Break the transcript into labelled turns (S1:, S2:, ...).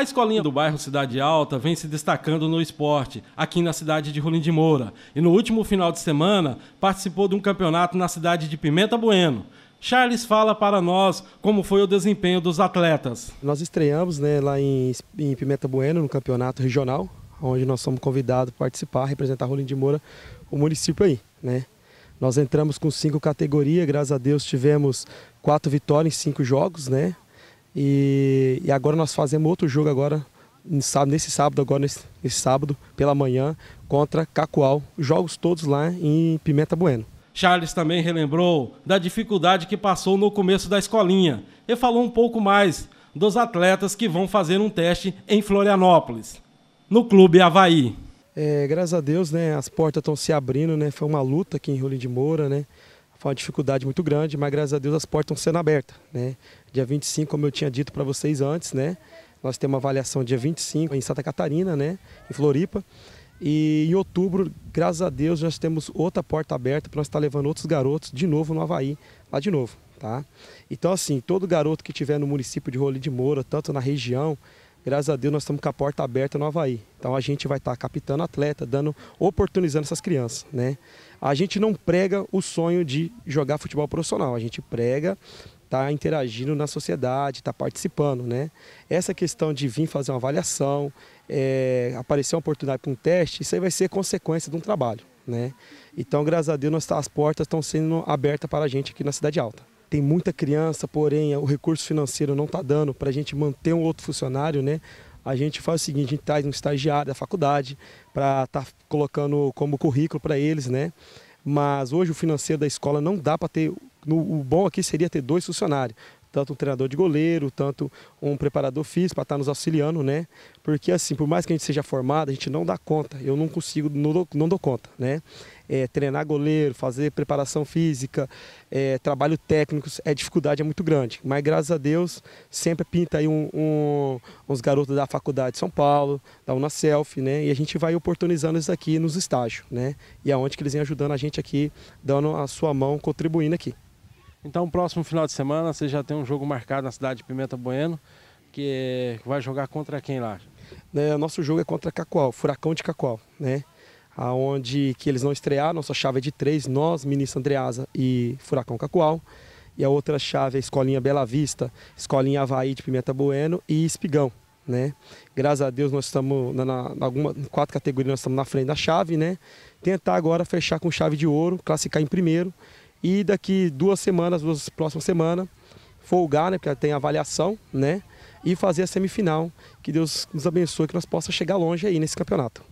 S1: A escolinha do bairro Cidade Alta vem se destacando no esporte, aqui na cidade de Rolim de Moura, e no último final de semana participou de um campeonato na cidade de Pimenta Bueno. Charles fala para nós como foi o desempenho dos atletas. Nós
S2: estreamos né, lá em, em Pimenta Bueno, no campeonato regional, onde nós somos convidados para participar, representar Rolim de Moura, o município aí. Né? Nós entramos com cinco categorias, graças a Deus tivemos quatro vitórias em cinco jogos, né? E, e agora nós fazemos outro jogo agora, nesse sábado, agora nesse, nesse sábado, pela manhã, contra Cacoal. Jogos todos lá em Pimenta Bueno.
S1: Charles também relembrou da dificuldade que passou no começo da escolinha e falou um pouco mais dos atletas que vão fazer um teste em Florianópolis, no Clube Havaí.
S2: É, graças a Deus, né, as portas estão se abrindo, né, foi uma luta aqui em Rui de Moura, né, foi uma dificuldade muito grande, mas graças a Deus as portas estão sendo abertas. Né? Dia 25, como eu tinha dito para vocês antes, né? nós temos uma avaliação dia 25 em Santa Catarina, né? em Floripa. E em outubro, graças a Deus, nós temos outra porta aberta para nós estar tá levando outros garotos de novo no Havaí, lá de novo. Tá? Então, assim, todo garoto que tiver no município de Rolim de Moura, tanto na região, graças a Deus nós estamos com a porta aberta no Havaí. Então a gente vai estar tá captando atleta, dando, oportunizando essas crianças, né? A gente não prega o sonho de jogar futebol profissional, a gente prega tá interagindo na sociedade, tá participando, né? Essa questão de vir fazer uma avaliação, é, aparecer uma oportunidade para um teste, isso aí vai ser consequência de um trabalho, né? Então, graças a Deus, nós, as portas estão sendo abertas para a gente aqui na Cidade Alta tem muita criança, porém o recurso financeiro não está dando para a gente manter um outro funcionário, né? A gente faz o seguinte, a gente traz um estagiário da faculdade para estar tá colocando como currículo para eles, né? Mas hoje o financeiro da escola não dá para ter. No, o bom aqui seria ter dois funcionários, tanto um treinador de goleiro, tanto um preparador físico para estar tá nos auxiliando, né? Porque assim, por mais que a gente seja formado, a gente não dá conta. Eu não consigo, não dou, não dou conta, né? É, treinar goleiro, fazer preparação física, é, trabalho técnico, é dificuldade é muito grande. Mas graças a Deus sempre pinta aí um, um, uns garotos da faculdade de São Paulo, da Unacelf, né? E a gente vai oportunizando isso aqui nos estágios,
S1: né? E aonde é que eles vêm ajudando a gente aqui, dando a sua mão, contribuindo aqui. Então, próximo final de semana, você já tem um jogo marcado na cidade de Pimenta Bueno, que vai jogar contra quem lá?
S2: É, nosso jogo é contra Cacoal, Furacão de Cacoal, né? Aonde que eles não estrear? nossa chave é de três, nós, Ministro Andreasa e Furacão Cacoal. E a outra chave é Escolinha Bela Vista, Escolinha Havaí de Pimenta Bueno e Espigão, né? Graças a Deus nós estamos na, na alguma, quatro categorias nós estamos na frente da chave, né? Tentar agora fechar com chave de ouro, classificar em primeiro e daqui duas semanas, duas próximas semanas, folgar, né, porque tem avaliação, né, e fazer a semifinal. Que Deus nos abençoe, que nós possa chegar longe aí nesse campeonato.